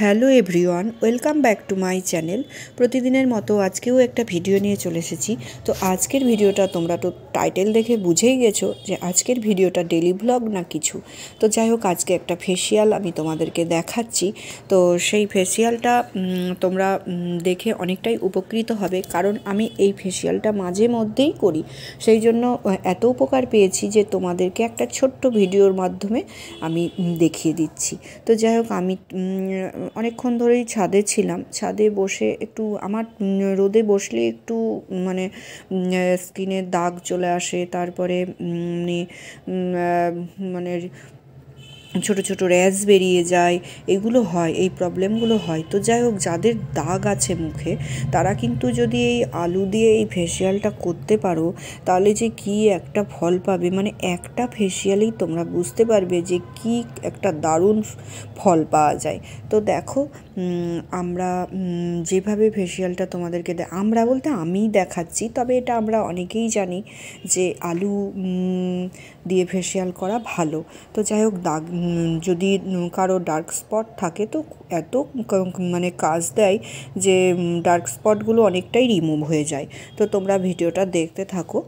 hello everyone welcome back to my channel প্রতিদিনের মতো আজকেও একটা ভিডিও নিয়ে চলে এসেছি তো আজকের ভিডিওটা তোমরা তো টাইটেল দেখে বুঝেই গেছো যে আজকের ভিডিওটা ডেলি ব্লগ না কিছু তো যাই হোক আজকে একটা ফেসিয়াল আমি তোমাদেরকে দেখাচ্ছি তো সেই ফেসিয়ালটা তোমরা দেখে অনেকটাই উপকৃত হবে কারণ আমি এই ফেসিয়ালটা মাঝে মধ্যেই করি সেই জন্য এত উপকার পেয়েছি যে তোমাদেরকে একটা ছোট্ট ভিডিওর মাধ্যমে আমি দেখিয়ে দিচ্ছি তো যাই হোক আমি অনেকক্ষণ ধরেই ছাদে ছিলাম ছাদে বসে একটু আমার রোদে বসলে একটু মানে স্কিনের দাগ চলে আসে তারপরে মানে, মানে ছোট ছোট র্যাশ বেরিয়ে যায় এগুলো হয় এই প্রবলেমগুলো হয় তো যাই হোক যাদের দাগ আছে মুখে তারা কিন্তু যদি এই আলু দিয়ে এই ফেসিয়ালটা করতে পারো তাহলে যে কি একটা ফল পাবে মানে একটা ফেসিয়ালেই তোমরা বুঝতে পারবে যে কি একটা দারুণ ফল পাওয়া যায় তো দেখো আমরা যেভাবে ফেসিয়ালটা তোমাদেরকে আমরা বলতে আমিই দেখাচ্ছি তবে এটা আমরা অনেকেই জানি যে আলু দিয়ে ফেসিয়াল করা ভালো তো যাই হোক দাগ যদি কারো ডার্ক স্পট থাকে তো এত মানে কাজ দেয় যে ডার্ক স্পটগুলো অনেকটাই রিমুভ হয়ে যায় তো তোমরা ভিডিওটা দেখতে থাকো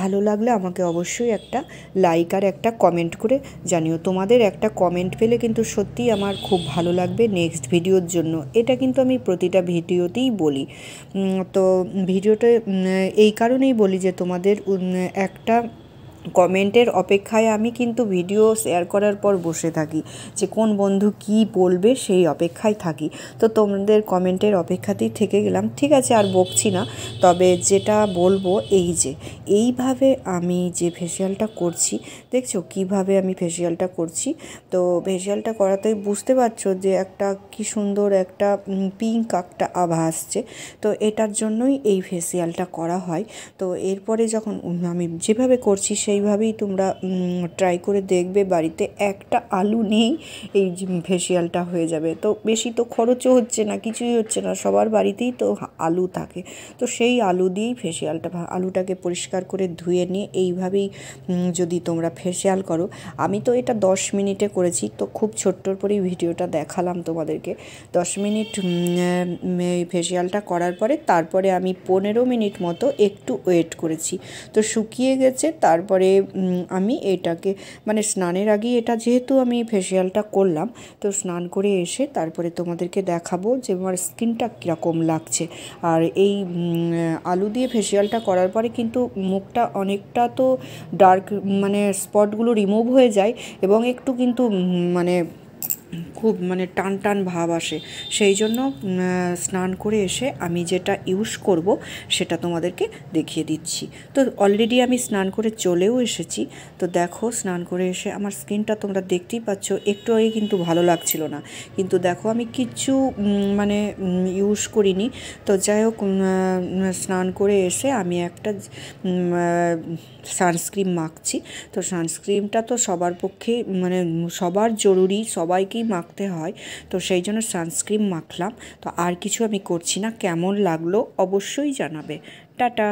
ভালো লাগলে আমাকে অবশ্যই একটা লাইক আর একটা কমেন্ট করে জানিও তোমাদের একটা কমেন্ট পেলে কিন্তু সত্যি আমার খুব ভালো লাগবে নেক্সট ভিডিওর জন্য এটা কিন্তু আমি প্রতিটা ভিডিওতেই বলি তো ভিডিওটা এই কারণেই বলি যে তোমাদের একটা কমেন্টের অপেক্ষায় আমি কিন্তু ভিডিও শেয়ার করার পর বসে থাকি যে কোন বন্ধু কি বলবে সেই অপেক্ষায় থাকি তো তোমাদের কমেন্টের অপেক্ষাতেই থেকে গেলাম ঠিক আছে আর বকছি না তবে যেটা বলবো এই যে এইভাবে আমি যে ফেসিয়ালটা করছি দেখছো কিভাবে আমি ফেসিয়ালটা করছি তো ফেসিয়ালটা করাতেই বুঝতে পারছো যে একটা কি সুন্দর একটা পিঙ্ক একটা আভা আসছে তো এটার জন্যই এই ফেসিয়ালটা করা হয় তো এরপরে যখন আমি যেভাবে করছি সেই এইভাবেই তোমরা ট্রাই করে দেখবে বাড়িতে একটা আলু নেই এই ফেসিয়ালটা হয়ে যাবে তো বেশি তো খরচও হচ্ছে না কিছুই হচ্ছে না সবার বাড়িতেই তো আলু থাকে তো সেই আলু দিয়েই ফেসিয়ালটা আলুটাকে পরিষ্কার করে ধুয়ে নিয়ে এইভাবেই যদি তোমরা ফেসিয়াল করো আমি তো এটা দশ মিনিটে করেছি তো খুব ছোট্টর পরেই ভিডিওটা দেখালাম তোমাদেরকে দশ মিনিট ফেসিয়ালটা করার পরে তারপরে আমি পনেরো মিনিট মতো একটু ওয়েট করেছি তো শুকিয়ে গেছে তারপরে তারপরে আমি এটাকে মানে স্নানের আগে এটা যেহেতু আমি ফেসিয়ালটা করলাম তো স্নান করে এসে তারপরে তোমাদেরকে দেখাবো যে আমার স্কিনটা কীরকম লাগছে আর এই আলু দিয়ে ফেসিয়ালটা করার পরে কিন্তু মুখটা অনেকটা তো ডার্ক মানে স্পটগুলো রিমুভ হয়ে যায় এবং একটু কিন্তু মানে খুব মানে টান টান ভাব আসে সেই জন্য স্নান করে এসে আমি যেটা ইউজ করব সেটা তোমাদেরকে দেখিয়ে দিচ্ছি তো অলরেডি আমি স্নান করে চলেও এসেছি তো দেখো স্নান করে এসে আমার স্কিনটা তোমরা দেখতেই পাচ্ছ একটু আগে কিন্তু ভালো লাগছিল না কিন্তু দেখো আমি কিচ্ছু মানে ইউজ করিনি তো যাই হোক স্নান করে এসে আমি একটা সানস্ক্রিন মাখছি তো সানস্ক্রিনটা তো সবার পক্ষে মানে সবার জরুরি সবাইকে কি মাখতে হয় তো সেই জন্য সানস্ক্রিন মাখলাম তো আর কিছু আমি করছি না কেমন লাগলো অবশ্যই জানাবে টাটা